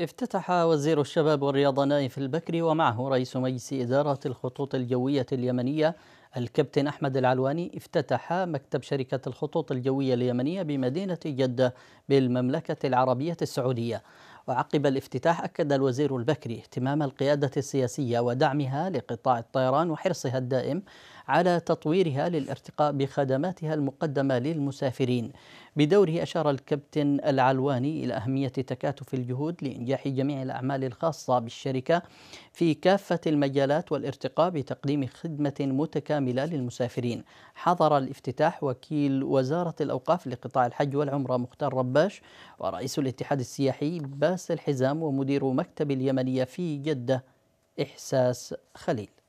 افتتح وزير الشباب والرياضة نايف البكري ومعه رئيس مجلس إدارة الخطوط الجوية اليمنية الكابتن أحمد العلواني افتتح مكتب شركة الخطوط الجوية اليمنية بمدينة جدة بالمملكة العربية السعودية وعقب الافتتاح أكد الوزير البكري اهتمام القيادة السياسية ودعمها لقطاع الطيران وحرصها الدائم على تطويرها للارتقاء بخدماتها المقدمة للمسافرين بدوره أشار الكابتن العلواني إلى أهمية تكاتف الجهود لإنجاح جميع الأعمال الخاصة بالشركة في كافة المجالات والارتقاء بتقديم خدمة متكاملة للمسافرين حضر الافتتاح وكيل وزارة الأوقاف لقطاع الحج والعمرة مختار رباش ورئيس الاتحاد السياحي عباس الحزام ومدير مكتب اليمنية في جدة إحساس خليل